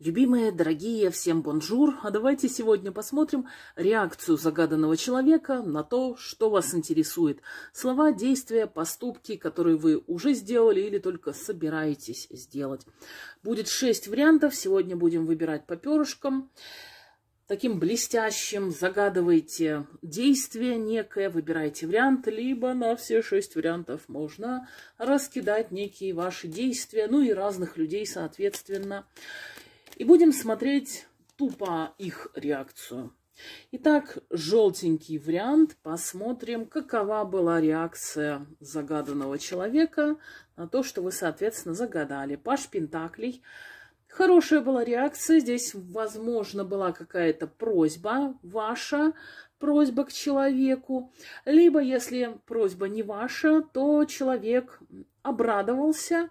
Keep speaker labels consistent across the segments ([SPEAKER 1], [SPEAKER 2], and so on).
[SPEAKER 1] Любимые, дорогие, всем бонжур! А давайте сегодня посмотрим реакцию загаданного человека на то, что вас интересует. Слова, действия, поступки, которые вы уже сделали или только собираетесь сделать. Будет шесть вариантов. Сегодня будем выбирать по перышкам. Таким блестящим загадывайте действие некое, выбирайте вариант, либо на все шесть вариантов можно раскидать некие ваши действия, ну и разных людей, соответственно, соответственно и будем смотреть тупо их реакцию. Итак, желтенький вариант. Посмотрим, какова была реакция загаданного человека на то, что вы, соответственно, загадали. Паш Пентаклей. Хорошая была реакция. Здесь, возможно, была какая-то просьба ваша, просьба к человеку. Либо, если просьба не ваша, то человек обрадовался,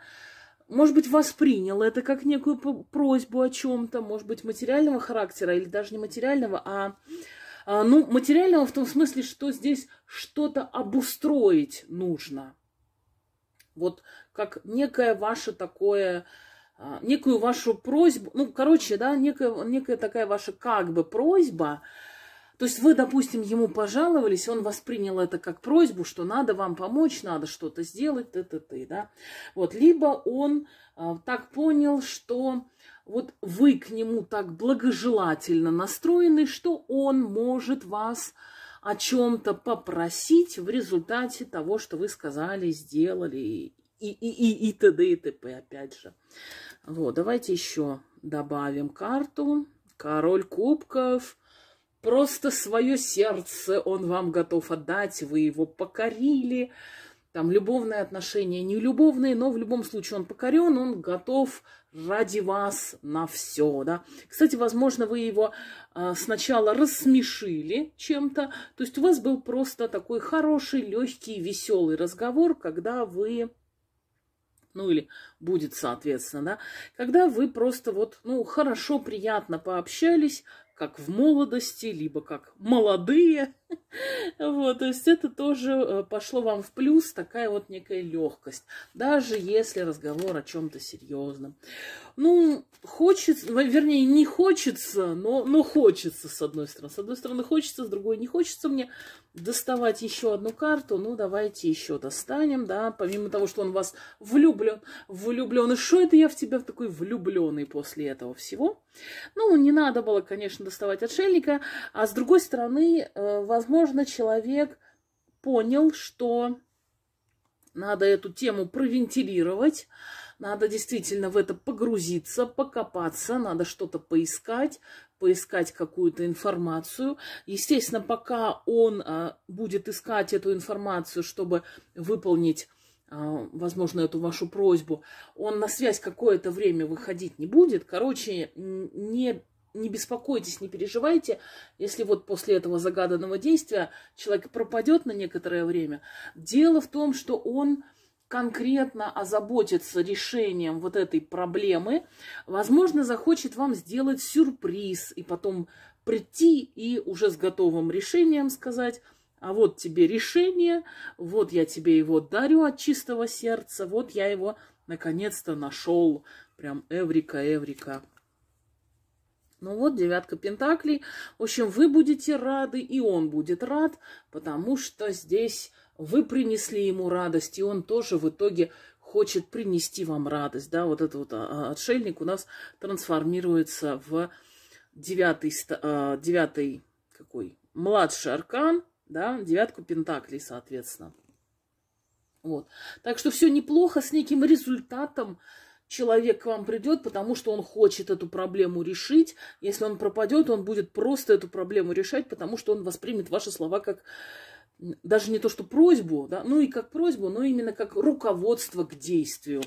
[SPEAKER 1] может быть, воспринял это как некую просьбу о чем-то, может быть, материального характера или даже не материального, а, а ну, материального в том смысле, что здесь что-то обустроить нужно. Вот как некое ваше такое, а, некую вашу просьбу, ну, короче, да, некая, некая такая ваша как бы просьба, то есть вы, допустим, ему пожаловались, он воспринял это как просьбу, что надо вам помочь, надо что-то сделать, т-т-т, да. Вот, либо он э, так понял, что вот вы к нему так благожелательно настроены, что он может вас о чем-то попросить в результате того, что вы сказали, сделали и, и, и, и т.д. и т.п. опять же. Вот, давайте еще добавим карту. Король кубков – Просто свое сердце он вам готов отдать, вы его покорили. Там любовные отношения, не любовные, но в любом случае он покорен, он готов ради вас на все, да. Кстати, возможно, вы его э, сначала рассмешили чем-то, то есть у вас был просто такой хороший, легкий, веселый разговор, когда вы ну или будет, соответственно, да, когда вы просто вот, ну, хорошо, приятно пообщались, как в молодости, либо как молодые, вот, то есть это тоже э, пошло вам в плюс, такая вот некая легкость, даже если разговор о чем-то серьезном. Ну, хочется, вернее, не хочется, но, но хочется, с одной стороны. С одной стороны хочется, с другой не хочется мне доставать еще одну карту. Ну, давайте еще достанем, да, помимо того, что он вас влюблен, влюблен. И что это я в тебя такой влюбленный после этого всего? Ну, не надо было, конечно, доставать отшельника, а с другой стороны, вас э, возможно, человек понял, что надо эту тему провентилировать, надо действительно в это погрузиться, покопаться, надо что-то поискать, поискать какую-то информацию. Естественно, пока он а, будет искать эту информацию, чтобы выполнить, а, возможно, эту вашу просьбу, он на связь какое-то время выходить не будет. Короче, не не беспокойтесь, не переживайте, если вот после этого загаданного действия человек пропадет на некоторое время. Дело в том, что он конкретно озаботится решением вот этой проблемы, возможно, захочет вам сделать сюрприз и потом прийти и уже с готовым решением сказать, а вот тебе решение, вот я тебе его дарю от чистого сердца, вот я его наконец-то нашел. Прям эврика, эврика. Ну вот, девятка пентаклей. В общем, вы будете рады, и он будет рад, потому что здесь вы принесли ему радость, и он тоже в итоге хочет принести вам радость. Да, вот этот вот а, а, отшельник у нас трансформируется в девятый, а, девятый какой, младший аркан, да, девятку пентаклей, соответственно. Вот. Так что все неплохо с неким результатом, человек к вам придет, потому что он хочет эту проблему решить. Если он пропадет, он будет просто эту проблему решать, потому что он воспримет ваши слова как даже не то что просьбу, да, ну и как просьбу, но именно как руководство к действию.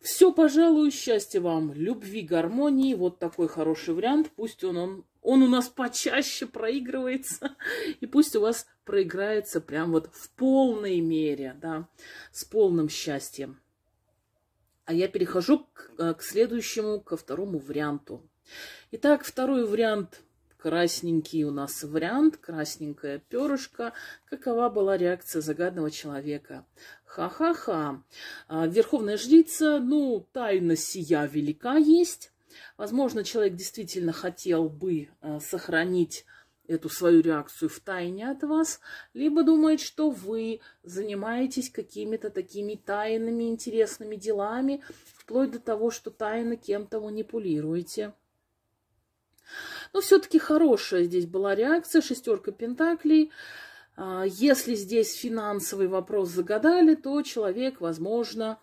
[SPEAKER 1] Все, пожалуй, счастья вам, любви, гармонии. Вот такой хороший вариант. Пусть он, он, он у нас почаще проигрывается. И пусть у вас проиграется прям вот в полной мере, да, с полным счастьем. А я перехожу к, э, к следующему, ко второму варианту. Итак, второй вариант красненький у нас вариант, красненькое перышко. Какова была реакция загадного человека? Ха-ха-ха. А, верховная жрица, ну, тайна сия велика есть. Возможно, человек действительно хотел бы э, сохранить эту свою реакцию в тайне от вас, либо думает, что вы занимаетесь какими-то такими тайными интересными делами, вплоть до того, что тайно кем-то манипулируете. Но все-таки хорошая здесь была реакция, шестерка пентаклей. А, если здесь финансовый вопрос загадали, то человек, возможно,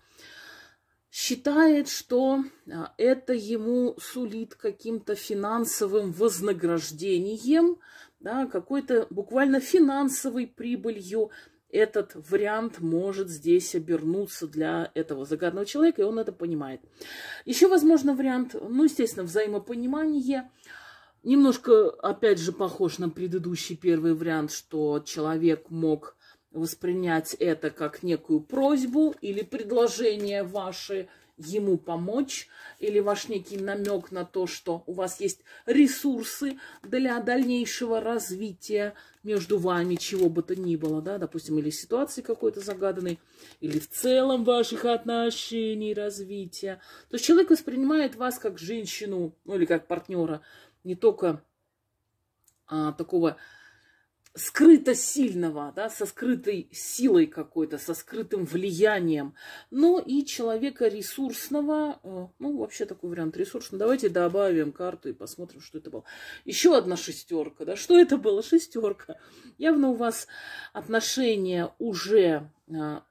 [SPEAKER 1] считает, что а, это ему сулит каким-то финансовым вознаграждением, да, какой-то буквально финансовой прибылью. Этот вариант может здесь обернуться для этого загадного человека, и он это понимает. Еще, возможно, вариант, ну, естественно, взаимопонимание. Немножко, опять же, похож на предыдущий первый вариант, что человек мог воспринять это как некую просьбу или предложение ваше ему помочь, или ваш некий намек на то, что у вас есть ресурсы для дальнейшего развития между вами, чего бы то ни было, да, допустим, или ситуации какой-то загаданной, или в целом ваших отношений, развития. То человек воспринимает вас как женщину, ну или как партнера, не только а, такого скрыто сильного, да, со скрытой силой какой-то, со скрытым влиянием, но ну и человека ресурсного, э, ну, вообще такой вариант ресурсный. Ну, давайте добавим карту и посмотрим, что это было. Еще одна шестерка, да, что это было? Шестерка. Явно у вас отношения уже а,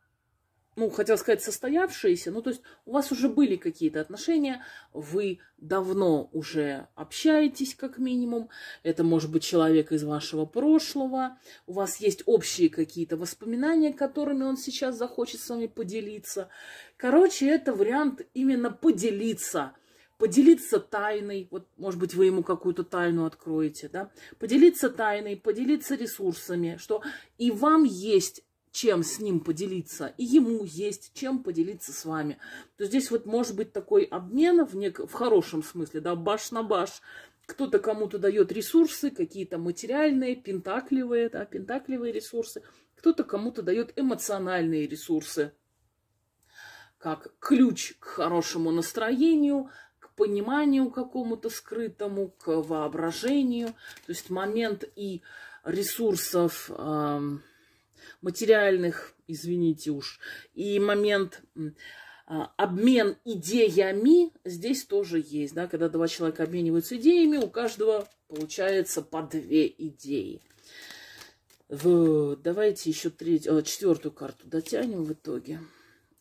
[SPEAKER 1] ну, хотел сказать, состоявшиеся, ну, то есть у вас уже были какие-то отношения, вы давно уже общаетесь, как минимум, это может быть человек из вашего прошлого, у вас есть общие какие-то воспоминания, которыми он сейчас захочет с вами поделиться. Короче, это вариант именно поделиться, поделиться тайной, вот, может быть, вы ему какую-то тайну откроете, да, поделиться тайной, поделиться ресурсами, что и вам есть чем с ним поделиться, и ему есть чем поделиться с вами. То здесь вот может быть такой обмен в, нек- в хорошем смысле, да, баш на баш. Кто-то кому-то дает ресурсы, какие-то материальные, пентакливые, да, пентакливые ресурсы. Кто-то кому-то дает эмоциональные ресурсы, как ключ к хорошему настроению, к пониманию какому-то скрытому, к воображению. То есть момент и ресурсов... Э- материальных, извините уж, и момент а, обмен идеями здесь тоже есть. Да? Когда два человека обмениваются идеями, у каждого получается по две идеи. В... Давайте еще третью, а, четвертую карту дотянем в итоге.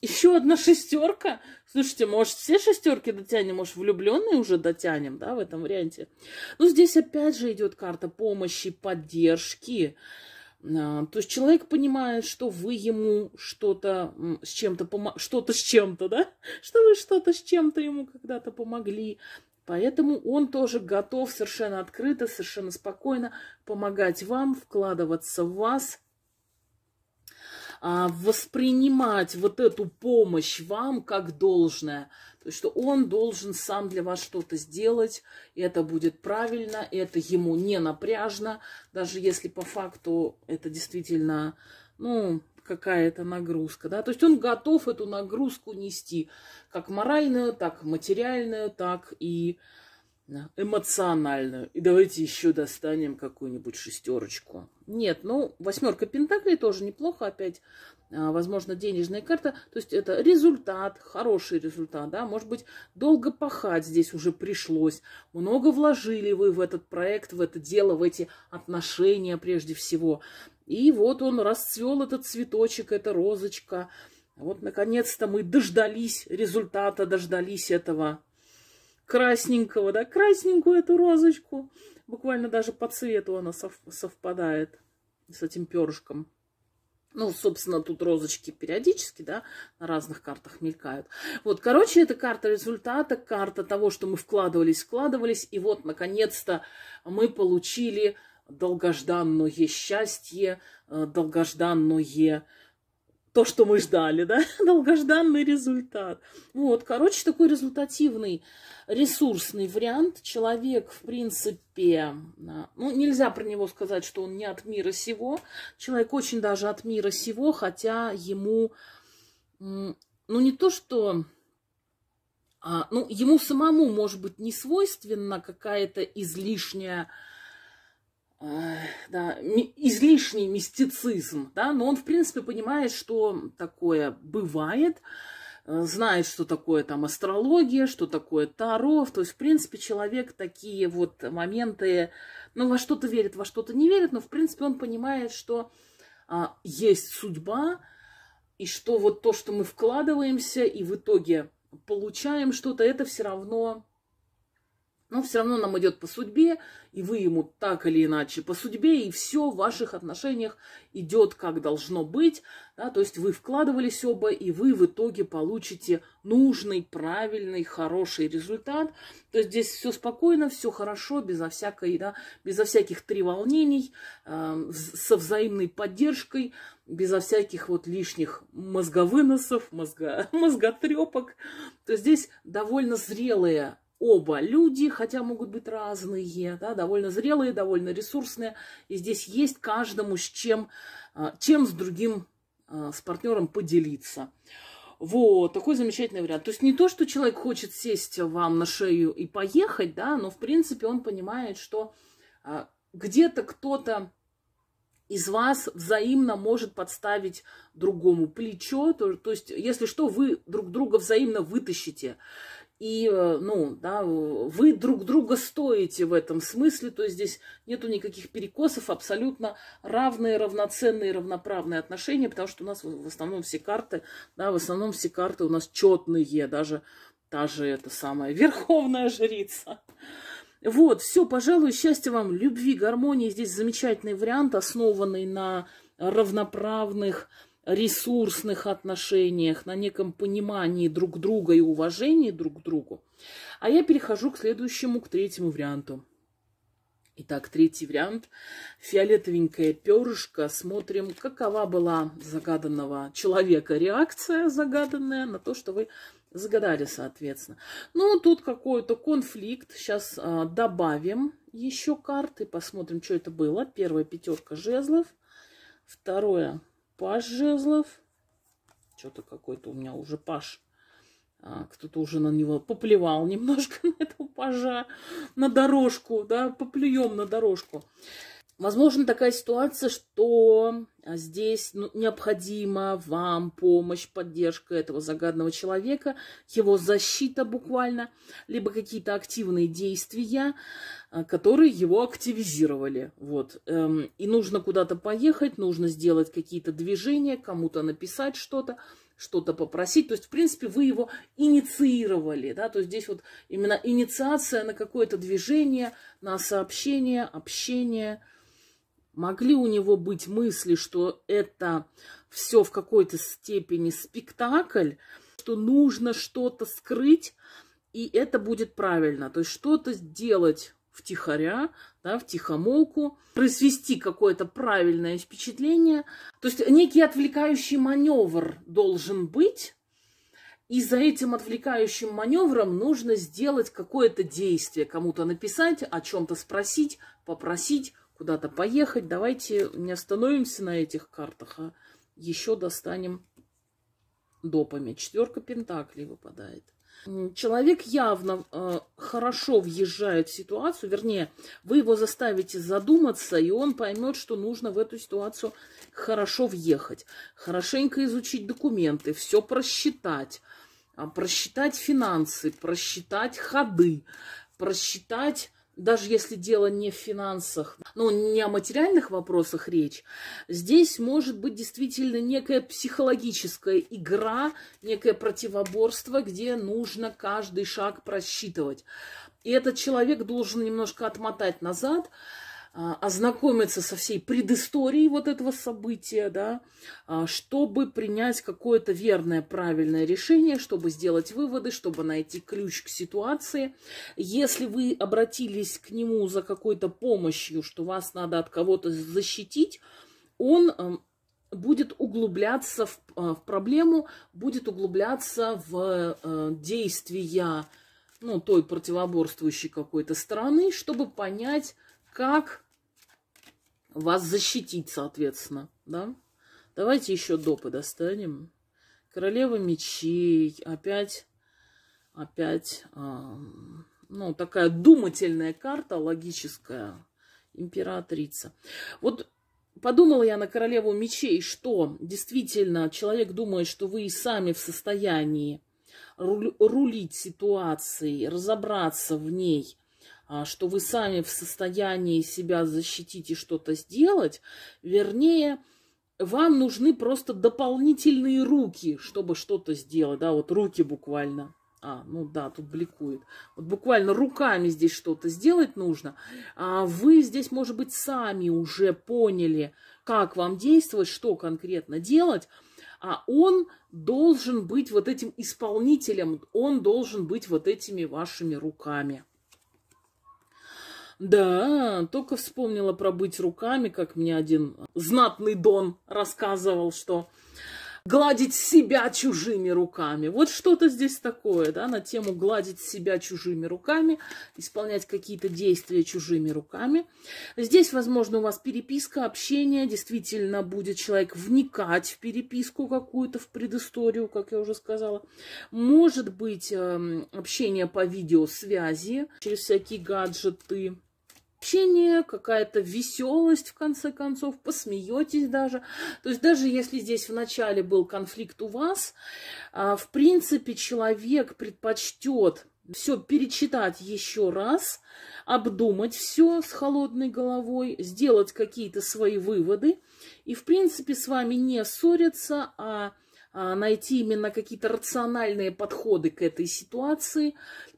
[SPEAKER 1] Еще одна шестерка. Слушайте, может, все шестерки дотянем, может, влюбленные уже дотянем, да, в этом варианте. Ну здесь опять же идет карта помощи, Поддержки а, то есть человек понимает, что вы ему что-то с чем-то помо... что-то с чем-то, да? Что вы что-то с чем-то ему когда-то помогли. Поэтому он тоже готов совершенно открыто, совершенно спокойно помогать вам, вкладываться в вас, а, воспринимать вот эту помощь вам как должное – то есть, что он должен сам для вас что-то сделать, и это будет правильно, и это ему не напряжно, даже если по факту это действительно, ну, какая-то нагрузка, да, то есть он готов эту нагрузку нести, как моральную, так материальную, так и э, да, эмоциональную. И давайте еще достанем какую-нибудь шестерочку. Нет, ну, восьмерка Пентаклей тоже неплохо опять. А, возможно, денежная карта. То есть это результат, хороший результат, да. Может быть, долго пахать здесь уже пришлось. Много вложили вы в этот проект, в это дело, в эти отношения прежде всего. И вот он расцвел, этот цветочек, эта розочка. Вот, наконец-то, мы дождались результата, дождались этого красненького, да, красненькую эту розочку. Буквально даже по цвету она совпадает с этим перышком. Ну, собственно, тут розочки периодически, да, на разных картах мелькают. Вот, короче, это карта результата, карта того, что мы вкладывались, вкладывались, и вот, наконец-то, мы получили долгожданное счастье, э, долгожданное то, что мы ждали, да, долгожданный результат. Вот, короче, такой результативный, ресурсный вариант. Человек, в принципе, а, ну, нельзя про него сказать, что он не от мира сего. Человек очень даже от мира сего, хотя ему, ну, не то, что... А, ну, ему самому, может быть, не свойственна какая-то излишняя да, излишний мистицизм, да, но он, в принципе, понимает, что такое бывает, э, знает, что такое там астрология, что такое таро, то есть, в принципе, человек такие вот моменты, ну, во что-то верит, во что-то не верит, но, в принципе, он понимает, что а, есть судьба, и что вот то, что мы вкладываемся, и в итоге получаем что-то, это все равно но все равно нам идет по судьбе, и вы ему так или иначе по судьбе, и все в ваших отношениях идет как должно быть. Да, то есть вы вкладывались оба, и вы в итоге получите нужный, правильный, хороший результат. То есть здесь все спокойно, все хорошо, безо, всякой, да, безо всяких треволнений, э, со взаимной поддержкой, безо всяких вот лишних мозговыносов, мозга, мозготрепок. То есть здесь довольно зрелые оба люди, хотя могут быть разные, да, довольно зрелые, довольно ресурсные. И здесь есть каждому с чем, а, чем с другим, а, с партнером поделиться. Вот, такой замечательный вариант. То есть не то, что человек хочет сесть вам на шею и поехать, да, но в принципе он понимает, что а, где-то кто-то из вас взаимно может подставить другому плечо. То, то есть, если что, вы друг друга взаимно вытащите и, э, ну, да, вы друг друга стоите в этом смысле, то есть здесь нету никаких перекосов, абсолютно равные, равноценные, равноправные отношения, потому что у нас в основном все карты, да, в основном все карты у нас четные, даже та же эта самая верховная жрица. Вот, все, пожалуй, счастья вам, любви, гармонии. Здесь замечательный вариант, основанный на равноправных, ресурсных отношениях, на неком понимании друг друга и уважении друг к другу. А я перехожу к следующему, к третьему варианту. Итак, третий вариант. Фиолетовенькое перышко. Смотрим, какова была загаданного человека реакция загаданная на то, что вы загадали, соответственно. Ну, тут какой-то конфликт. Сейчас а, добавим еще карты, посмотрим, что это было. Первая пятерка жезлов. Второе Паш Жезлов. Что-то какой-то у меня уже Паш. А, кто-то уже на него поплевал немножко на этого пажа, на дорожку, да, поплюем на дорожку. Возможно такая ситуация, что а, здесь ну, необходима вам помощь, поддержка этого загадного человека, его защита буквально, либо какие-то активные действия, а, которые его активизировали. Вот. Эм, и нужно куда-то поехать, нужно сделать какие-то движения, кому-то написать что-то, что-то попросить. То есть, в принципе, вы его инициировали. Да? То есть здесь вот именно инициация на какое-то движение, на сообщение, общение – Могли у него быть мысли, что это все в какой-то степени спектакль, что нужно что-то скрыть, и это будет правильно. То есть что-то сделать втихаря, да, втихомолку, произвести какое-то правильное впечатление. То есть некий отвлекающий маневр должен быть, и за этим отвлекающим маневром нужно сделать какое-то действие, кому-то написать, о чем-то спросить, попросить, куда-то поехать. Давайте не остановимся на этих картах, а еще достанем допами. Четверка пентаклей выпадает. Человек явно э, хорошо въезжает в ситуацию, вернее, вы его заставите задуматься, и он поймет, что нужно в эту ситуацию хорошо въехать, хорошенько изучить документы, все просчитать, а просчитать финансы, просчитать ходы, просчитать даже если дело не в финансах, но ну, не о материальных вопросах речь, здесь может быть действительно некая психологическая игра, некое противоборство, где нужно каждый шаг просчитывать. И этот человек должен немножко отмотать назад, а, ознакомиться со всей предысторией вот этого события, да, а, чтобы принять какое-то верное, правильное решение, чтобы сделать выводы, чтобы найти ключ к ситуации. Если вы обратились к нему за какой-то помощью, что вас надо от кого-то защитить, он эм, будет углубляться в, э, в проблему, будет углубляться в э, действия ну, той противоборствующей какой-то стороны, чтобы понять, как вас защитить, соответственно, да? Давайте еще допы достанем. Королева мечей. Опять, опять, э, ну, такая думательная карта, логическая. Императрица. Вот подумала я на королеву мечей, что действительно человек думает, что вы и сами в состоянии рулить ситуацией, разобраться в ней, а, что вы сами в состоянии себя защитить и что-то сделать. Вернее, вам нужны просто дополнительные руки, чтобы что-то сделать. Да, вот руки буквально. А, ну да, тут бликует. Вот буквально руками здесь что-то сделать нужно. А вы здесь, может быть, сами уже поняли, как вам действовать, что конкретно делать. А он должен быть вот этим исполнителем, он должен быть вот этими вашими руками. Да, только вспомнила про быть руками, как мне один знатный дон рассказывал, что гладить себя чужими руками. Вот что-то здесь такое, да, на тему гладить себя чужими руками, исполнять какие-то действия чужими руками. Здесь, возможно, у вас переписка, общение, действительно будет человек вникать в переписку какую-то, в предысторию, как я уже сказала. Может быть, эм, общение по видеосвязи через всякие гаджеты, общение, какая-то веселость, в конце концов, посмеетесь даже. То есть даже если здесь вначале был конфликт у вас, а, в принципе, человек предпочтет все перечитать еще раз, обдумать все с холодной головой, сделать какие-то свои выводы и, в принципе, с вами не ссориться, а, а найти именно какие-то рациональные подходы к этой ситуации,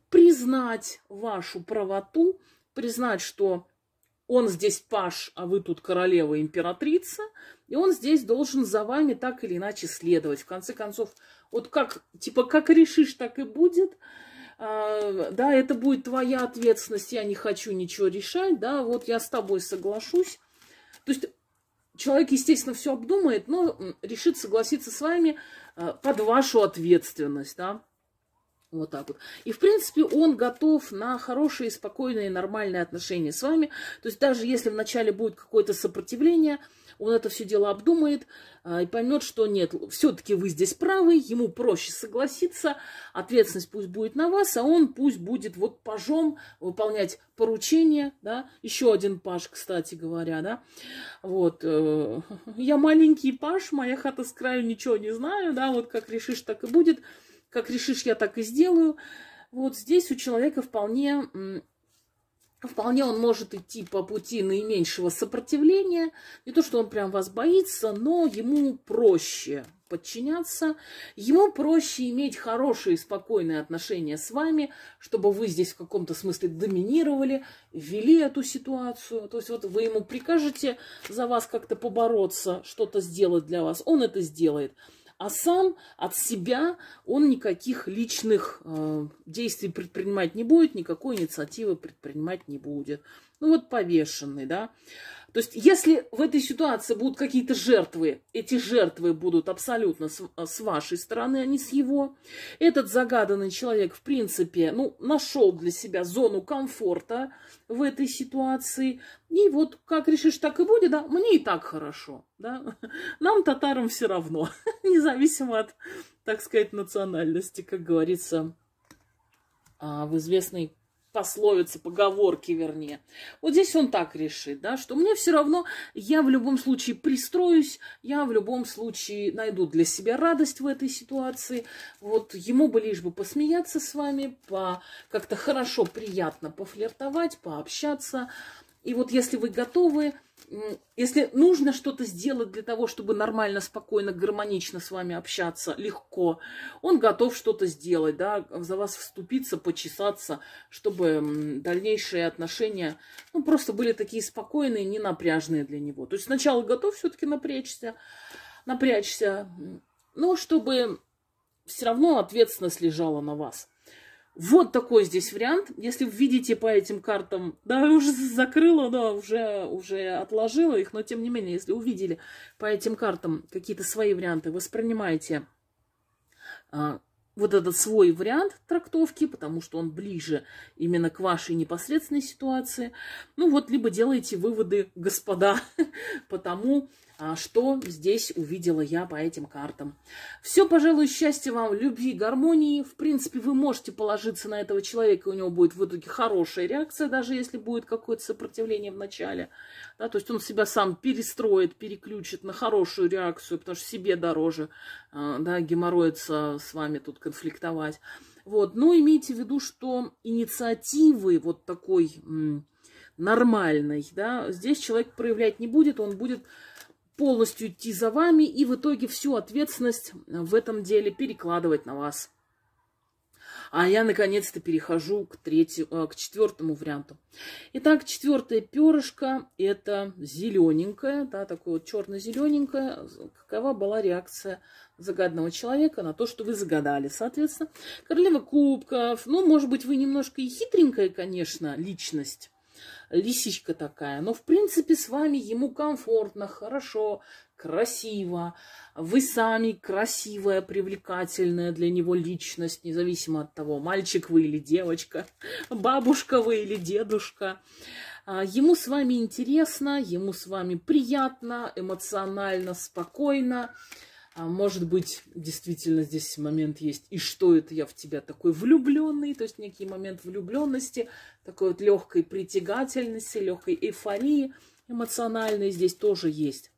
[SPEAKER 1] признать вашу правоту – признать, что он здесь паш, а вы тут королева, императрица, и он здесь должен за вами так или иначе следовать. В конце концов, вот как, типа, как решишь, так и будет. А, да, это будет твоя ответственность, я не хочу ничего решать, да, вот я с тобой соглашусь. То есть человек, естественно, все обдумает, но решит согласиться с вами а, под вашу ответственность, да. Вот так вот. И, в принципе, он готов на хорошие, спокойные, нормальные отношения с вами. То есть даже если вначале будет какое-то сопротивление, он это все дело обдумает а, и поймет, что нет, все-таки вы здесь правы, ему проще согласиться, ответственность пусть будет на вас, а он пусть будет вот пажом выполнять поручения, да, еще один паж, кстати говоря, да, вот, э, я маленький паж, моя хата с краю, ничего не знаю, да, вот как решишь, так и будет, как решишь, я так и сделаю. Вот здесь у человека вполне, вполне он может идти по пути наименьшего сопротивления. Не то, что он прям вас боится, но ему проще подчиняться. Ему проще иметь хорошие, спокойные отношения с вами, чтобы вы здесь в каком-то смысле доминировали, вели эту ситуацию. То есть вот вы ему прикажете за вас как-то побороться, что-то сделать для вас, он это сделает а сам от себя он никаких личных э, действий предпринимать не будет, никакой инициативы предпринимать не будет ну вот повешенный, да. То есть, если в этой ситуации будут какие-то жертвы, эти жертвы будут абсолютно с, а, с вашей стороны, а не с его. Этот загаданный человек, в принципе, ну, нашел для себя зону комфорта в этой ситуации. И вот как решишь, так и будет, да, мне и так хорошо, да. Нам, татарам, все равно, независимо от, так сказать, национальности, как говорится а, в известной пословицы, поговорки, вернее. Вот здесь он так решит, да, что мне все равно, я в любом случае пристроюсь, я в любом случае найду для себя радость в этой ситуации. Вот ему бы лишь бы посмеяться с вами, по как-то хорошо, приятно пофлиртовать, пообщаться. И вот если вы готовы, если нужно что-то сделать для того, чтобы нормально, спокойно, гармонично с вами общаться, легко, он готов что-то сделать, да, за вас вступиться, почесаться, чтобы дальнейшие отношения, ну, просто были такие спокойные, не напряжные для него. То есть сначала готов все-таки напрячься, напрячься, но чтобы все равно ответственность лежала на вас. Вот такой здесь вариант. Если видите по этим картам, да, я уже закрыла, да, уже, уже отложила их, но тем не менее, если увидели по этим картам какие-то свои варианты, воспринимайте а, вот этот свой вариант трактовки, потому что он ближе именно к вашей непосредственной ситуации. Ну вот, либо делайте выводы, господа, потому тому, а что здесь увидела я по этим картам. Все, пожалуй, счастья вам, любви, гармонии. В принципе, вы можете положиться на этого человека, у него будет в итоге хорошая реакция, даже если будет какое-то сопротивление в начале. Да, то есть он себя сам перестроит, переключит на хорошую реакцию, потому что себе дороже а, да, геморроится с вами тут конфликтовать. Вот. Но ну, имейте в виду, что инициативы вот такой нормальной, да, здесь человек проявлять не будет, он будет полностью идти за вами и в итоге всю ответственность в этом деле перекладывать на вас. А я наконец-то перехожу к, третьему, э, к четвертому варианту. Итак, четвертое перышко это зелененькое, да, такое вот черно-зелененькое. Какова была реакция загадного человека на то, что вы загадали, соответственно. Королева кубков, ну, может быть, вы немножко и хитренькая, конечно, личность лисичка такая. Но, в принципе, с вами ему комфортно, хорошо, красиво. Вы сами красивая, привлекательная для него личность, независимо от того, мальчик вы или девочка, бабушка вы или дедушка. А, ему с вами интересно, ему с вами приятно, эмоционально, спокойно. А может быть, действительно здесь момент есть, и что это я в тебя такой влюбленный, то есть некий момент влюбленности, такой вот легкой притягательности, легкой эйфории эмоциональной здесь тоже есть.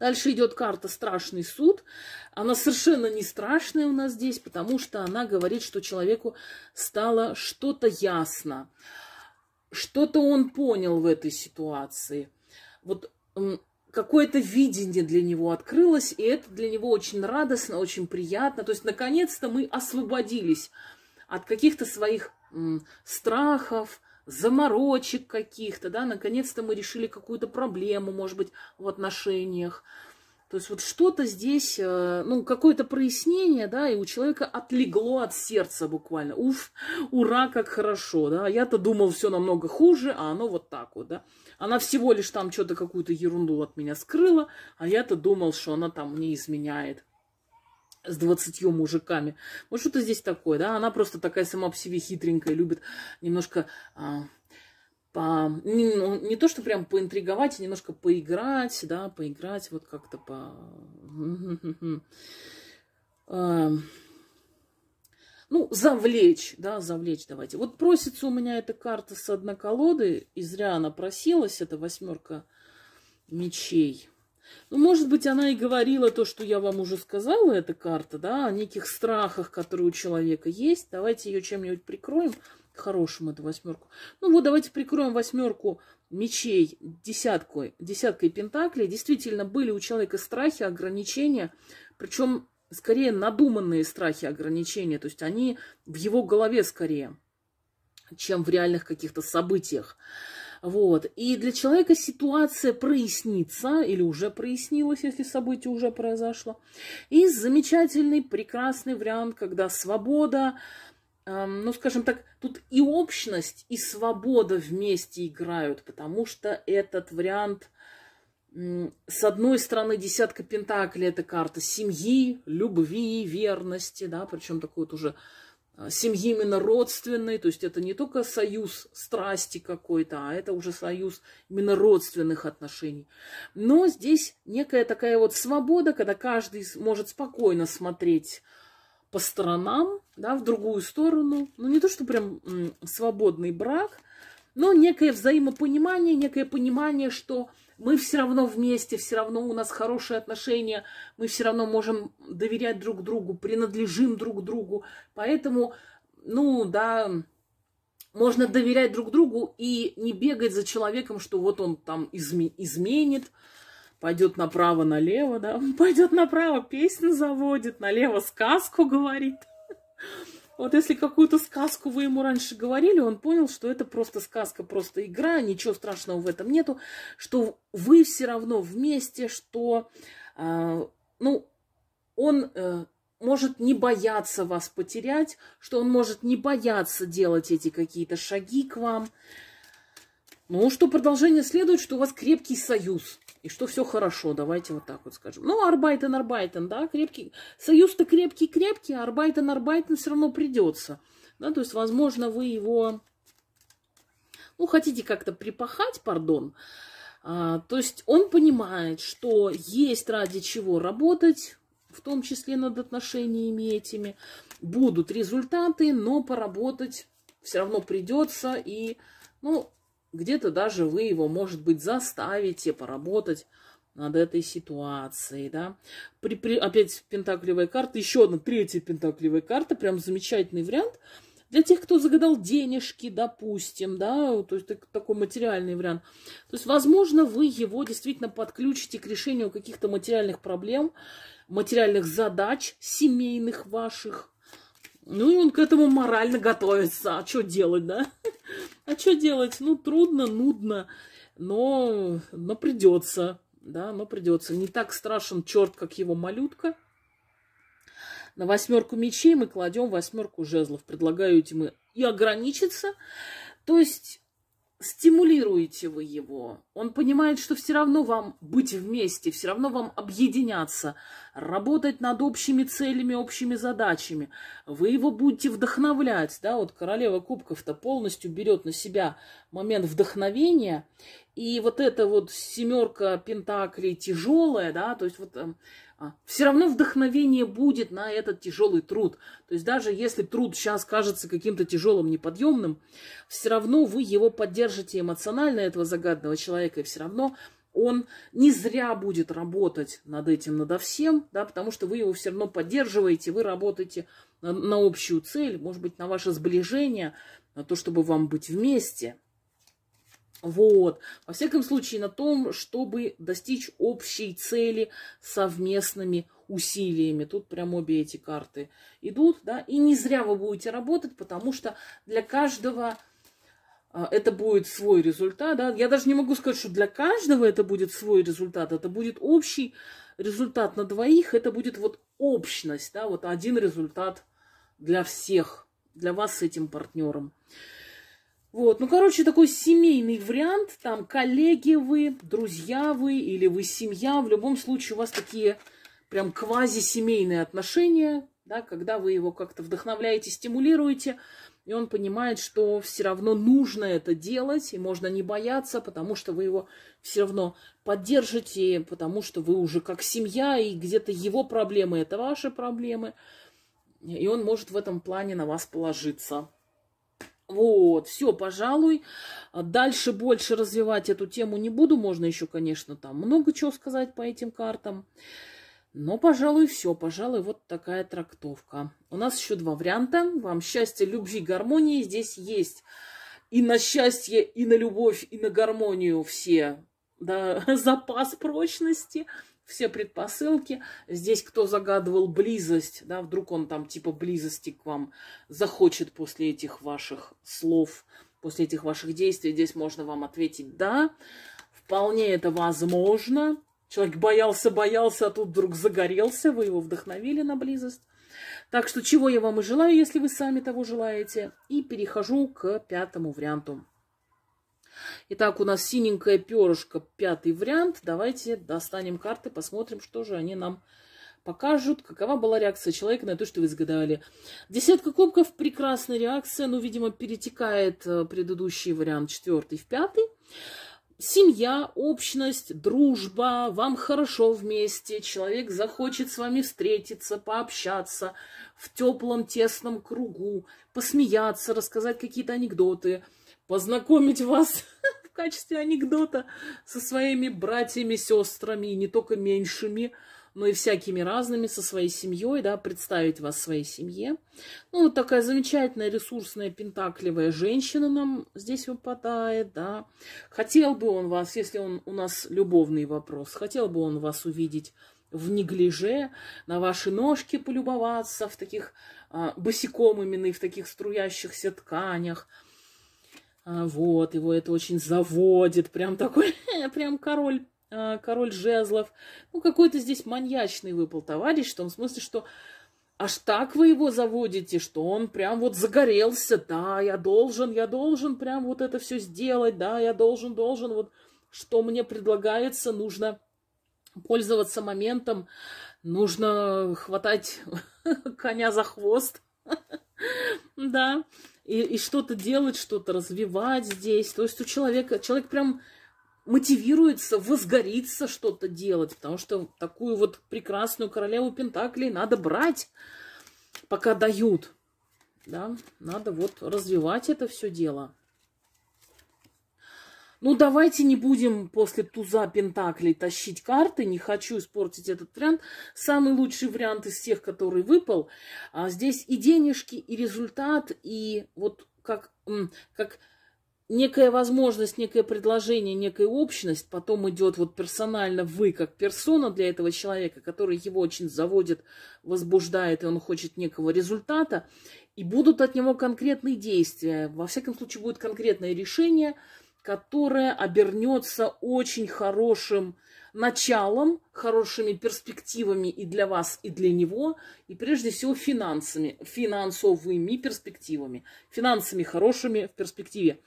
[SPEAKER 1] Дальше идет карта «Страшный суд». Она совершенно не страшная у нас здесь, потому что она говорит, что человеку стало что-то ясно. Что-то он понял в этой ситуации. Вот какое-то видение для него открылось, и это для него очень радостно, очень приятно. То есть, наконец-то мы освободились от каких-то своих м, страхов, заморочек каких-то, да, наконец-то мы решили какую-то проблему, может быть, в отношениях, то есть вот что-то здесь, э, ну, какое-то прояснение, да, и у человека отлегло от сердца буквально. Уф, ура, как хорошо, да. Я-то думал, все намного хуже, а оно вот так вот, да. Она всего лишь там что-то какую-то ерунду от меня скрыла, а я-то думал, что она там мне изменяет с двадцатью мужиками. Вот что-то здесь такое, да. Она просто такая сама по себе хитренькая, любит немножко а, по, не, ну, не то, что прям поинтриговать, а немножко поиграть, да, поиграть вот как-то по... Эм, ну, завлечь, да, завлечь давайте. Вот просится у меня эта карта с одной колоды, и зря она просилась, это восьмерка мечей. Ну, может быть, она и говорила то, что я вам уже сказала, эта карта, да, о неких страхах, которые у человека есть. Давайте ее чем-нибудь прикроем к хорошему эту восьмерку. Ну вот давайте прикроем восьмерку мечей десяткой, десяткой пентаклей. Действительно, были у человека страхи, ограничения, причем скорее надуманные страхи, ограничения. То есть они в его голове скорее, чем в реальных каких-то событиях. Вот. И для человека ситуация прояснится, или уже прояснилась, если событие уже произошло. И замечательный, прекрасный вариант, когда свобода, Эм, ну, скажем так, тут и общность, и свобода вместе играют, потому что этот вариант, с одной стороны, десятка пентаклей – это карта семьи, любви, верности, да, причем такой вот уже э, семьи именно родственной, то есть это не только союз страсти какой-то, а это уже союз именно родственных отношений. Но здесь некая такая вот свобода, когда каждый может спокойно смотреть по сторонам, да, в другую сторону. Ну, не то, что прям свободный брак, но некое взаимопонимание, некое понимание, что мы все равно вместе, все равно у нас хорошие отношения, мы все равно можем доверять друг другу, принадлежим друг другу. Поэтому, ну, да, можно доверять друг другу и не бегать за человеком, что вот он там изме изменит, пойдет направо-налево, да, пойдет направо, песню заводит, налево сказку говорит. Вот если какую-то сказку вы ему раньше говорили, он понял, что это просто сказка, просто игра, ничего страшного в этом нету, что вы все равно вместе, что, э, ну, он э, может не бояться вас потерять, что он может не бояться делать эти какие-то шаги к вам. Ну, что продолжение следует, что у вас крепкий союз. И что все хорошо, давайте вот так вот скажем. Ну, арбайтен, арбайтен, да, крепкий. Союз-то крепкий-крепкий, а арбайтен, арбайтен все равно придется. Да, то есть, возможно, вы его, ну, хотите как-то припахать, пардон. А, то есть, он понимает, что есть ради чего работать, в том числе над отношениями этими. Будут результаты, но поработать все равно придется. И, ну, где-то даже вы его, может быть, заставите поработать над этой ситуацией, да. При, при, опять пентакливая карта, еще одна третья пентакливая карта, прям замечательный вариант. Для тех, кто загадал денежки, допустим, да, то есть такой материальный вариант. То есть, возможно, вы его действительно подключите к решению каких-то материальных проблем, материальных задач семейных ваших, ну, и он к этому морально готовится. А что делать, да? А что делать? Ну, трудно, нудно, но, но придется. Да, но придется. Не так страшен черт, как его малютка. На восьмерку мечей мы кладем восьмерку жезлов. Предлагаю этим и ограничиться. То есть стимулируете вы его, он понимает, что все равно вам быть вместе, все равно вам объединяться, работать над общими целями, общими задачами. Вы его будете вдохновлять, да, вот королева кубков-то полностью берет на себя момент вдохновения и вот эта вот семерка пентаклей тяжелая, да, то есть вот эм, а, все равно вдохновение будет на этот тяжелый труд. То есть даже если труд сейчас кажется каким-то тяжелым, неподъемным, все равно вы его поддержите эмоционально, этого загадного человека, и все равно он не зря будет работать над этим, надо всем, да, потому что вы его все равно поддерживаете, вы работаете на, на общую цель, может быть, на ваше сближение, на то, чтобы вам быть вместе – вот. Во всяком случае, на том, чтобы достичь общей цели совместными усилиями. Тут прям обе эти карты идут, да. И не зря вы будете работать, потому что для каждого а, это будет свой результат, да. Я даже не могу сказать, что для каждого это будет свой результат. Это будет общий результат на двоих, это будет вот общность, да, вот один результат для всех, для вас с этим партнером. Вот, ну, короче, такой семейный вариант, там коллеги вы, друзья вы или вы семья, в любом случае у вас такие прям квази-семейные отношения, да, когда вы его как-то вдохновляете, стимулируете, и он понимает, что все равно нужно это делать, и можно не бояться, потому что вы его все равно поддержите, потому что вы уже как семья, и где-то его проблемы – это ваши проблемы, и он может в этом плане на вас положиться. Вот, все, пожалуй. А дальше больше развивать эту тему не буду. Можно еще, конечно, там много чего сказать по этим картам. Но, пожалуй, все. Пожалуй, вот такая трактовка. У нас еще два варианта. Вам счастье, любви, гармонии. Здесь есть и на счастье, и на любовь, и на гармонию все да, запас прочности – все предпосылки. Здесь кто загадывал близость, да, вдруг он там типа близости к вам захочет после этих ваших слов, после этих ваших действий. Здесь можно вам ответить «да». Вполне это возможно. Человек боялся, боялся, а тут вдруг загорелся, вы его вдохновили на близость. Так что чего я вам и желаю, если вы сами того желаете. И перехожу к пятому варианту. Итак, у нас синенькое перышко, пятый вариант. Давайте достанем карты, посмотрим, что же они нам покажут, какова была реакция человека на то, что вы загадали? Десятка кубков – прекрасная реакция, но, ну, видимо, перетекает э, предыдущий вариант, четвертый в пятый. Семья, общность, дружба, вам хорошо вместе, человек захочет с вами встретиться, пообщаться в теплом, тесном кругу, посмеяться, рассказать какие-то анекдоты – познакомить вас в качестве анекдота со своими братьями, сестрами, и не только меньшими, но и всякими разными, со своей семьей, да, представить вас своей семье. Ну, вот такая замечательная ресурсная пентакливая женщина нам здесь выпадает, да. Хотел бы он вас, если он у нас любовный вопрос, хотел бы он вас увидеть в неглиже, на ваши ножки полюбоваться, в таких а, босиком именно и в таких струящихся тканях – а, вот, его это очень заводит, прям такой, прям король а, король жезлов. Ну, какой-то здесь маньячный выпал товарищ, в том смысле, что аж так вы его заводите, что он прям вот загорелся, да, я должен, я должен прям вот это все сделать, да, я должен, должен, вот что мне предлагается, нужно пользоваться моментом, нужно хватать коня за хвост, да, и, и что-то делать, что-то развивать здесь. То есть у человека, человек прям мотивируется, возгорится что-то делать, потому что такую вот прекрасную королеву Пентаклей надо брать, пока дают. Да? Надо вот развивать это все дело ну давайте не будем после туза Пентаклей тащить карты, не хочу испортить этот тренд. Самый лучший вариант из тех, который выпал, а здесь и денежки, и результат, и вот как, как некая возможность, некое предложение, некая общность, потом идет вот персонально вы, как персона для этого человека, который его очень заводит, возбуждает, и он хочет некого результата, и будут от него конкретные действия. Во всяком случае, будет конкретное решение – которая обернется очень хорошим началом, хорошими перспективами и для вас, и для него, и прежде всего финансами, финансовыми перспективами, финансами хорошими в перспективе.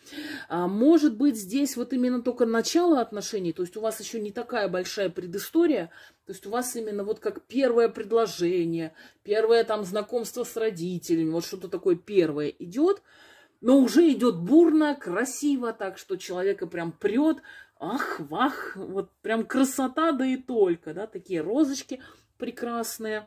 [SPEAKER 1] А, может быть, здесь вот именно только начало отношений, то есть у вас еще не такая большая предыстория, то есть у вас именно вот как первое предложение, первое там знакомство с родителями, вот что-то такое первое идет – но уже идет бурно, красиво, так что человека прям прет, ах, вах, вот прям красота, да и только, да, такие розочки прекрасные.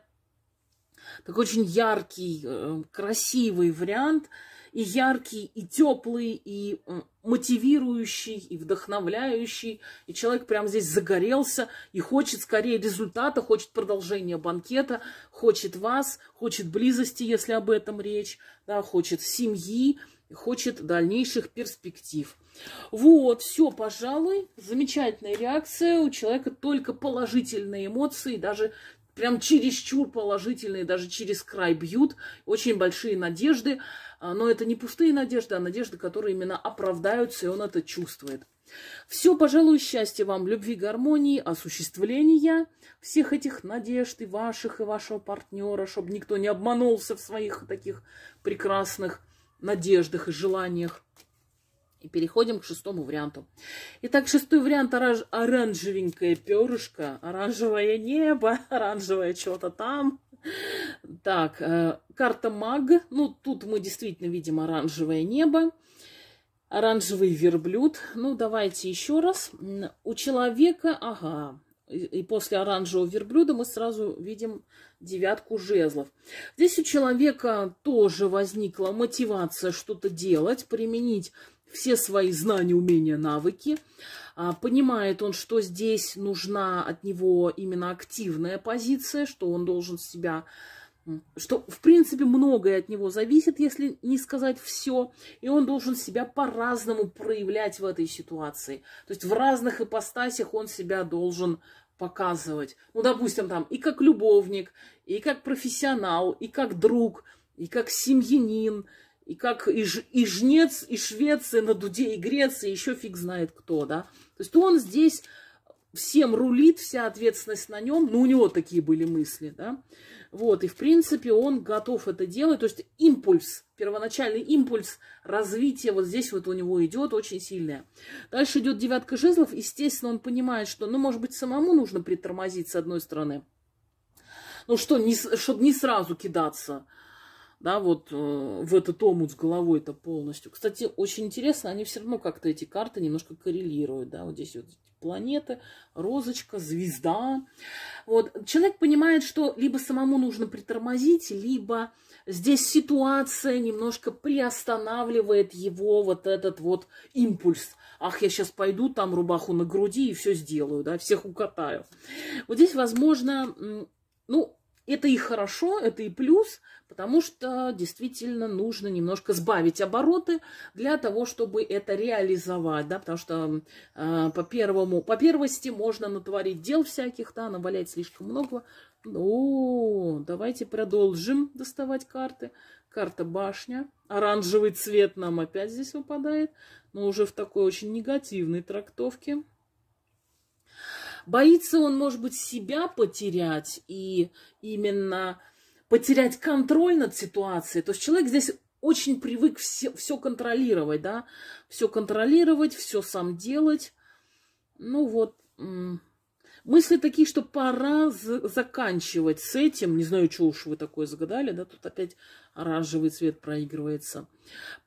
[SPEAKER 1] Такой очень яркий, э, красивый вариант, и яркий, и теплый, и мотивирующий, и вдохновляющий, и человек прям здесь загорелся, и хочет скорее результата, хочет продолжения банкета, хочет вас, хочет близости, если об этом речь, да, хочет семьи, хочет дальнейших перспектив. Вот, все, пожалуй, замечательная реакция. У человека только положительные эмоции, даже прям чересчур положительные, даже через край бьют. Очень большие надежды, а, но это не пустые надежды, а надежды, которые именно оправдаются, и он это чувствует. Все, пожалуй, счастья вам, любви, гармонии, осуществления всех этих надежд и ваших, и вашего партнера, чтобы никто не обманулся в своих таких прекрасных надеждах и желаниях. И переходим к шестому варианту. Итак, шестой вариант оранж... оранжевенькое перышко, оранжевое небо, оранжевое что-то там. Так, э, карта маг. Ну, тут мы действительно видим оранжевое небо, оранжевый верблюд. Ну, давайте еще раз. У человека, ага, и после оранжевого верблюда мы сразу видим девятку жезлов. Здесь у человека тоже возникла мотивация что-то делать, применить все свои знания, умения, навыки. А, понимает он, что здесь нужна от него именно активная позиция, что он должен себя что, в принципе, многое от него зависит, если не сказать все, и он должен себя по-разному проявлять в этой ситуации. То есть в разных ипостасях он себя должен показывать. Ну, допустим, там и как любовник, и как профессионал, и как друг, и как семьянин, и как и, ж, и жнец, и швец, и на дуде, и грец, и еще фиг знает кто, да. То есть он здесь всем рулит, вся ответственность на нем, ну, у него такие были мысли, да, вот, и, в принципе, он готов это делать, то есть импульс, первоначальный импульс развития вот здесь вот у него идет очень сильное. Дальше идет девятка жезлов, естественно, он понимает, что, ну, может быть, самому нужно притормозить, с одной стороны, ну, что, не, чтобы не сразу кидаться, да, вот э, в этот омут с головой это полностью. Кстати, очень интересно, они все равно как-то эти карты немножко коррелируют, да, вот здесь вот планеты, розочка, звезда. Вот. Человек понимает, что либо самому нужно притормозить, либо здесь ситуация немножко приостанавливает его вот этот вот импульс. Ах, я сейчас пойду, там рубаху на груди и все сделаю, да, всех укатаю. Вот здесь, возможно, ну, это и хорошо, это и плюс, потому что действительно нужно немножко сбавить обороты для того, чтобы это реализовать, да, потому что э, по первому, по первости можно натворить дел всяких, да, навалять слишком много. Ну, давайте продолжим доставать карты. Карта башня. Оранжевый цвет нам опять здесь выпадает, но уже в такой очень негативной трактовке. Боится он, может быть, себя потерять и именно потерять контроль над ситуацией. То есть человек здесь очень привык все, все контролировать, да, все контролировать, все сам делать. Ну вот, мысли такие, что пора заканчивать с этим. Не знаю, что уж вы такое загадали, да, тут опять оранжевый цвет проигрывается.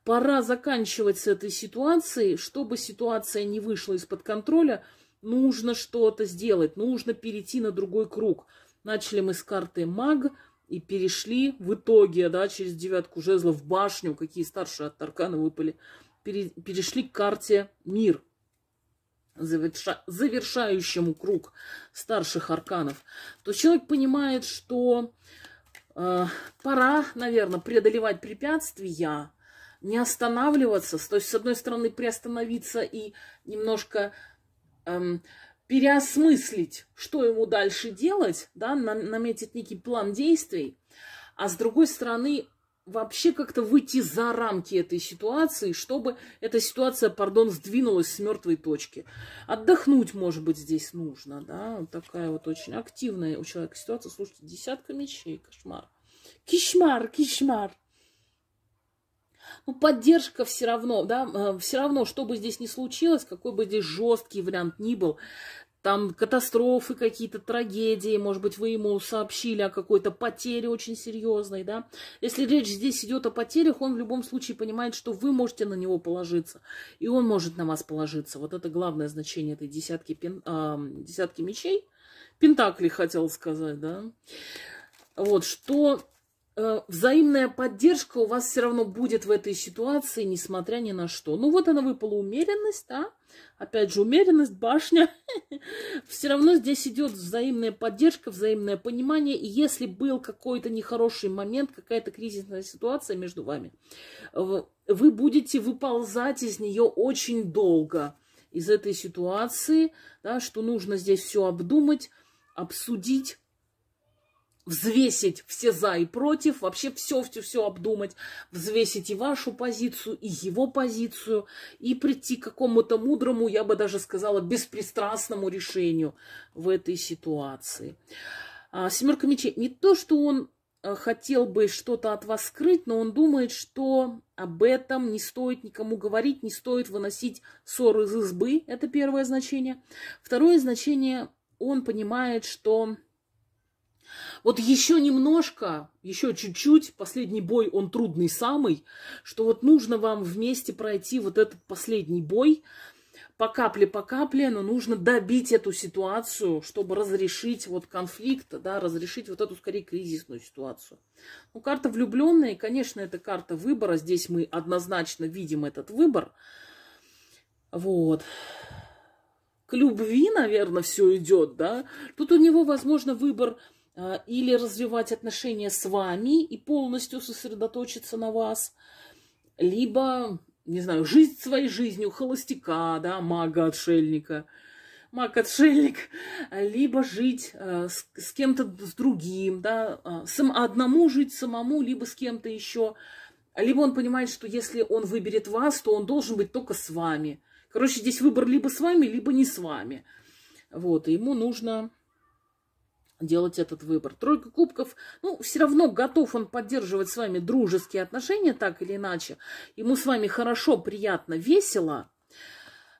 [SPEAKER 1] Пора заканчивать с этой ситуацией, чтобы ситуация не вышла из-под контроля – нужно что-то сделать, нужно перейти на другой круг. Начали мы с карты маг и перешли в итоге, да, через девятку жезлов в башню, какие старшие от Таркана выпали, пере, перешли к карте мир, заверша, завершающему круг старших арканов. То человек понимает, что э, пора, наверное, преодолевать препятствия, не останавливаться, то есть, с одной стороны, приостановиться и немножко эм, переосмыслить, что ему дальше делать, да, наметить некий план действий, а с другой стороны вообще как-то выйти за рамки этой ситуации, чтобы эта ситуация, пардон, сдвинулась с мертвой точки. Отдохнуть, может быть, здесь нужно, да, вот такая вот очень активная у человека ситуация. Слушайте, десятка мечей, кошмар. Кишмар, кишмар. Ну, поддержка все равно, да, э, все равно, что бы здесь ни случилось, какой бы здесь жесткий вариант ни был, там катастрофы какие-то, трагедии, может быть, вы ему сообщили о какой-то потере очень серьезной, да. Если речь здесь идет о потерях, он в любом случае понимает, что вы можете на него положиться, и он может на вас положиться. Вот это главное значение этой десятки, пен, э, десятки мечей, пентаклей, хотел сказать, да. Вот, что Э, взаимная поддержка у вас все равно будет в этой ситуации, несмотря ни на что. Ну вот она выпала умеренность, да? Опять же, умеренность, башня. все равно здесь идет взаимная поддержка, взаимное понимание. И если был какой-то нехороший момент, какая-то кризисная ситуация между вами, вы будете выползать из нее очень долго, из этой ситуации, да, что нужно здесь все обдумать, обсудить, взвесить все за и против, вообще все-все-все обдумать, взвесить и вашу позицию, и его позицию, и прийти к какому-то мудрому, я бы даже сказала, беспристрастному решению в этой ситуации. А, семерка мечей. Не то, что он э, хотел бы что-то от вас скрыть, но он думает, что об этом не стоит никому говорить, не стоит выносить ссоры из избы. Это первое значение. Второе значение, он понимает, что вот еще немножко, еще чуть-чуть, последний бой, он трудный самый, что вот нужно вам вместе пройти вот этот последний бой, по капле, по капле, но нужно добить эту ситуацию, чтобы разрешить вот конфликт, да, разрешить вот эту, скорее, кризисную ситуацию. Ну, карта влюбленная, конечно, это карта выбора, здесь мы однозначно видим этот выбор, вот. К любви, наверное, все идет, да. Тут у него, возможно, выбор Э, или развивать отношения с вами и полностью сосредоточиться на вас, либо, не знаю, жить своей жизнью холостяка, да, мага-отшельника, маг-отшельник, либо жить э, с, с кем-то с другим, да, э, сам, одному жить самому, либо с кем-то еще, либо он понимает, что если он выберет вас, то он должен быть только с вами. Короче, здесь выбор либо с вами, либо не с вами. Вот, и ему нужно делать этот выбор. Тройка кубков, ну, все равно готов он поддерживать с вами дружеские отношения, так или иначе. Ему с вами хорошо, приятно, весело.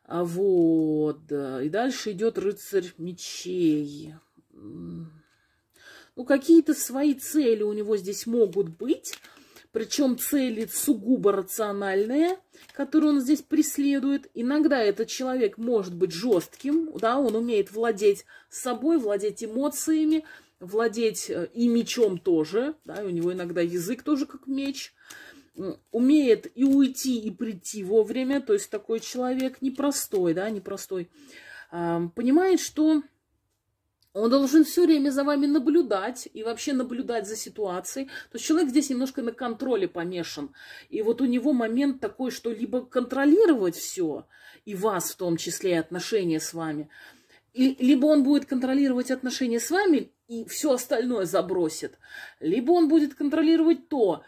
[SPEAKER 1] А, вот. И дальше идет рыцарь мечей. Ну, какие-то свои цели у него здесь могут быть. Причем цели сугубо рациональные, которые он здесь преследует. Иногда этот человек может быть жестким, да, он умеет владеть собой, владеть эмоциями, владеть э, и мечом тоже, да, у него иногда язык тоже как меч умеет и уйти, и прийти вовремя, то есть такой человек непростой, да, непростой, понимает, что он должен все время за вами наблюдать и вообще наблюдать за ситуацией. То есть человек здесь немножко на контроле помешан. И вот у него момент такой, что либо контролировать все, и вас в том числе, и отношения с вами, и, либо он будет контролировать отношения с вами и все остальное забросит, либо он будет контролировать то,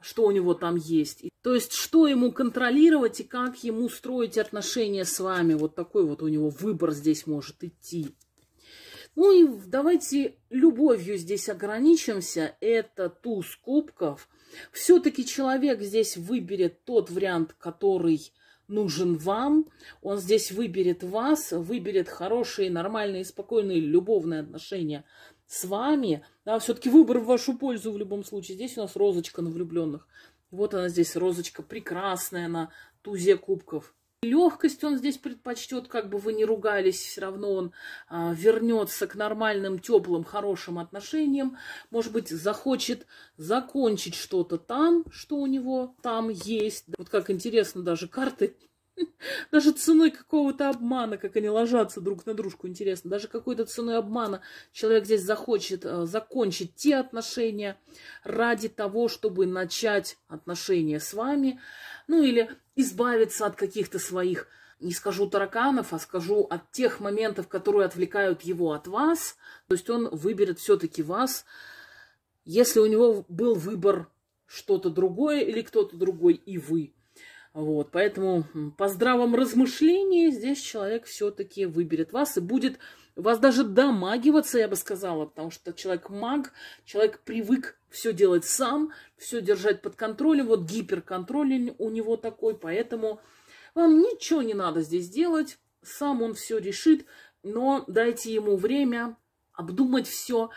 [SPEAKER 1] что у него там есть. И, то есть, что ему контролировать и как ему строить отношения с вами. Вот такой вот у него выбор здесь может идти. Ну и давайте любовью здесь ограничимся. Это туз кубков. Все-таки человек здесь выберет тот вариант, который нужен вам. Он здесь выберет вас, выберет хорошие, нормальные, спокойные, любовные отношения с вами. Да, все-таки выбор в вашу пользу в любом случае. Здесь у нас розочка на влюбленных. Вот она здесь, розочка прекрасная на тузе кубков. Легкость он здесь предпочтет, как бы вы ни ругались, все равно он а, вернется к нормальным, теплым, хорошим отношениям. Может быть, захочет закончить что-то там, что у него там есть. Вот как интересно, даже карты Даже ценой какого-то обмана, как они ложатся друг на дружку, интересно. Даже какой-то ценой обмана человек здесь захочет э, закончить те отношения ради того, чтобы начать отношения с вами. Ну или избавиться от каких-то своих, не скажу тараканов, а скажу от тех моментов, которые отвлекают его от вас. То есть он выберет все-таки вас, если у него был выбор что-то другое или кто-то другой и вы – вот, поэтому по здравом размышлении здесь человек все-таки выберет вас и будет вас даже домагиваться, я бы сказала, потому что человек маг, человек привык все делать сам, все держать под контролем, вот гиперконтроль у него такой, поэтому вам ничего не надо здесь делать, сам он все решит, но дайте ему время обдумать все,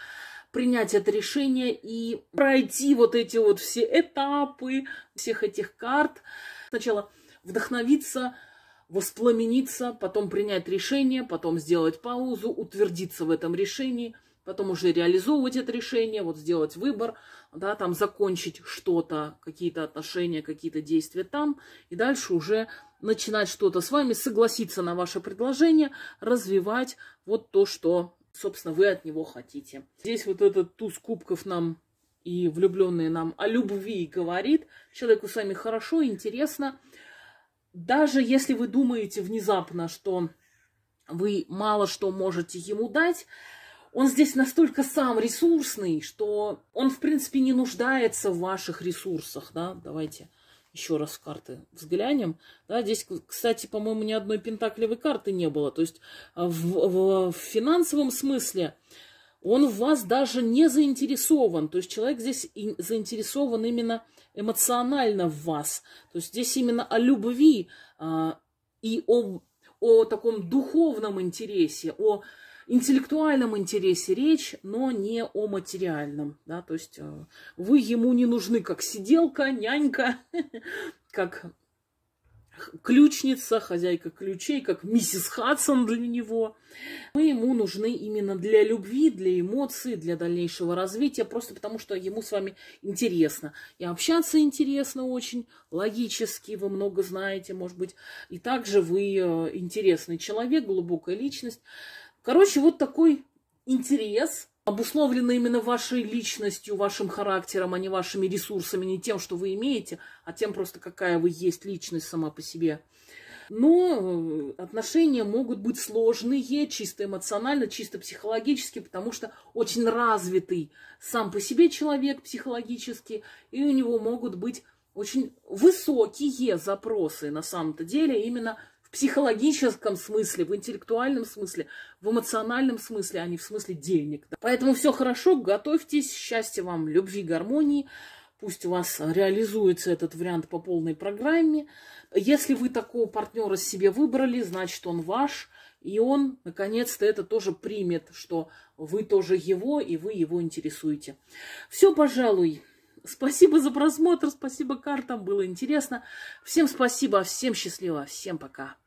[SPEAKER 1] принять это решение и пройти вот эти вот все этапы всех этих карт – Сначала вдохновиться, воспламениться, потом принять решение, потом сделать паузу, утвердиться в этом решении, потом уже реализовывать это решение, вот сделать выбор, да, там закончить что-то, какие-то отношения, какие-то действия там, и дальше уже начинать что-то с вами, согласиться на ваше предложение, развивать вот то, что, собственно, вы от него хотите. Здесь вот этот туз кубков нам и влюбленные нам о любви говорит, человеку с вами хорошо, интересно. Даже если вы думаете внезапно, что вы мало что можете ему дать, он здесь настолько сам ресурсный, что он, в принципе, не нуждается в ваших ресурсах. Да? Давайте еще раз в карты взглянем. Да, здесь, кстати, по-моему, ни одной пентаклевой карты не было. То есть в, в, в финансовом смысле он в вас даже не заинтересован. То есть человек здесь заинтересован именно эмоционально в вас. То есть здесь именно о любви э, и о, о таком духовном интересе, о интеллектуальном интересе речь, но не о материальном. Да? То есть э, вы ему не нужны как сиделка, нянька, как ключница, хозяйка ключей, как миссис Хадсон для него. Мы ему нужны именно для любви, для эмоций, для дальнейшего развития, просто потому что ему с вами интересно. И общаться интересно очень, логически, вы много знаете, может быть. И также вы э, интересный человек, глубокая личность. Короче, вот такой интерес – обусловлено именно вашей личностью, вашим характером, а не вашими ресурсами, не тем, что вы имеете, а тем просто, какая вы есть личность сама по себе. Но э, отношения могут быть сложные, чисто эмоционально, чисто психологически, потому что очень развитый сам по себе человек психологически, и у него могут быть очень высокие запросы на самом-то деле именно психологическом смысле, в интеллектуальном смысле, в эмоциональном смысле, а не в смысле денег. Поэтому все хорошо, готовьтесь, счастья вам, любви, гармонии. Пусть у вас реализуется этот вариант по полной программе. Если вы такого партнера себе выбрали, значит он ваш. И он, наконец-то, это тоже примет, что вы тоже его, и вы его интересуете. Все, пожалуй. Спасибо за просмотр, спасибо картам, было интересно. Всем спасибо, всем счастливо, всем пока.